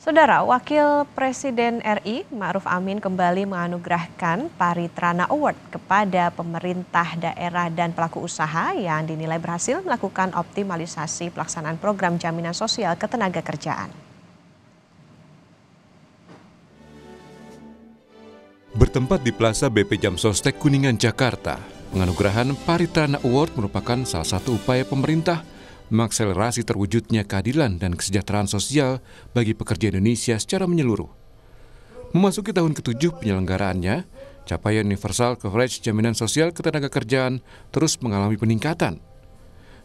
Saudara Wakil Presiden RI Ma'ruf Amin kembali menganugerahkan Paritrana Award kepada pemerintah daerah dan pelaku usaha yang dinilai berhasil melakukan optimalisasi pelaksanaan program jaminan sosial ketenaga kerjaan. Bertempat di Plaza BP Jam Sostek Kuningan, Jakarta, penganugerahan Paritrana Award merupakan salah satu upaya pemerintah mengakselerasi terwujudnya keadilan dan kesejahteraan sosial bagi pekerja Indonesia secara menyeluruh. Memasuki tahun ke-7 penyelenggaraannya, capaian universal coverage jaminan sosial ketenaga kerjaan terus mengalami peningkatan.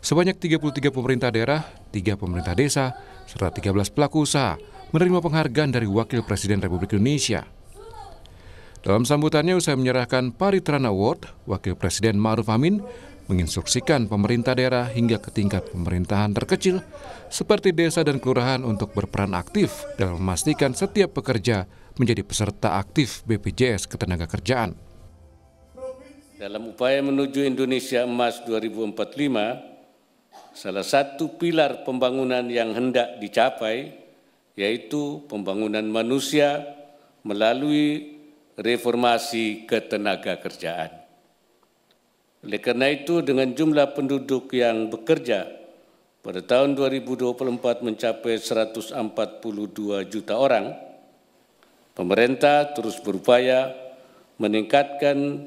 Sebanyak 33 pemerintah daerah, 3 pemerintah desa, serta 13 pelaku usaha menerima penghargaan dari Wakil Presiden Republik Indonesia. Dalam sambutannya usai menyerahkan Paritrana Award, Wakil Presiden Ma'ruf Amin menginstruksikan pemerintah daerah hingga ke tingkat pemerintahan terkecil seperti desa dan kelurahan untuk berperan aktif dalam memastikan setiap pekerja menjadi peserta aktif BPJS Ketenagakerjaan. Dalam upaya menuju Indonesia Emas 2045, salah satu pilar pembangunan yang hendak dicapai yaitu pembangunan manusia melalui reformasi ketenaga kerjaan. Oleh karena itu, dengan jumlah penduduk yang bekerja pada tahun 2024 mencapai 142 juta orang, pemerintah terus berupaya meningkatkan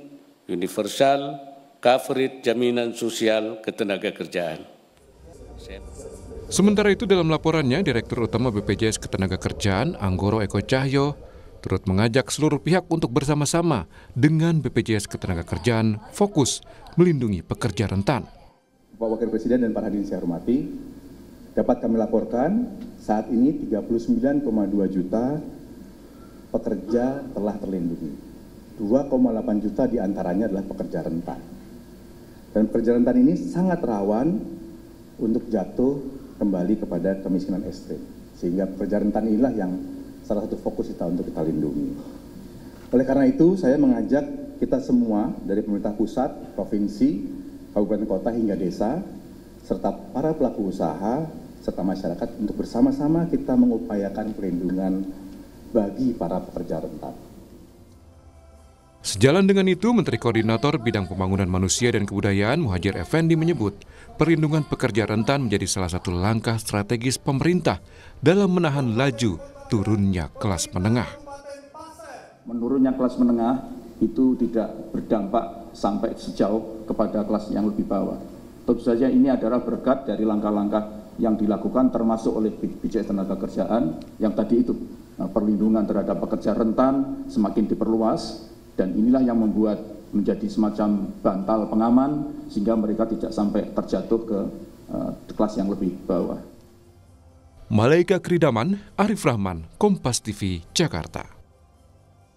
universal coverage jaminan sosial ketenaga kerjaan. Sementara itu dalam laporannya, Direktur Utama BPJS Ketenagakerjaan Anggoro Eko Cahyo turut mengajak seluruh pihak untuk bersama-sama dengan BPJS Ketenagakerjaan fokus melindungi pekerja rentan. Bapak Wakil Presiden dan para hadirin saya hormati, dapat kami laporkan saat ini 39,2 juta pekerja telah terlindungi. 2,8 juta diantaranya adalah pekerja rentan. Dan pekerja rentan ini sangat rawan untuk jatuh kembali kepada kemiskinan ekstrim. Sehingga pekerja rentan inilah yang salah satu fokus kita untuk kita lindungi. Oleh karena itu, saya mengajak kita semua dari pemerintah pusat, provinsi, kabupaten kota hingga desa, serta para pelaku usaha, serta masyarakat untuk bersama-sama kita mengupayakan perlindungan bagi para pekerja rentan. Sejalan dengan itu, Menteri Koordinator Bidang Pembangunan Manusia dan Kebudayaan Muhajir Effendi menyebut, perlindungan pekerja rentan menjadi salah satu langkah strategis pemerintah dalam menahan laju turunnya kelas menengah. Menurunnya kelas menengah itu tidak berdampak sampai sejauh kepada kelas yang lebih bawah. Tentu saja ini adalah berkat dari langkah-langkah yang dilakukan termasuk oleh BPJS Tenaga Kerjaan yang tadi itu nah, perlindungan terhadap pekerja rentan semakin diperluas dan inilah yang membuat menjadi semacam bantal pengaman sehingga mereka tidak sampai terjatuh ke uh, kelas yang lebih bawah. Malaika Kridaman, Arif Rahman, Kompas TV, Jakarta.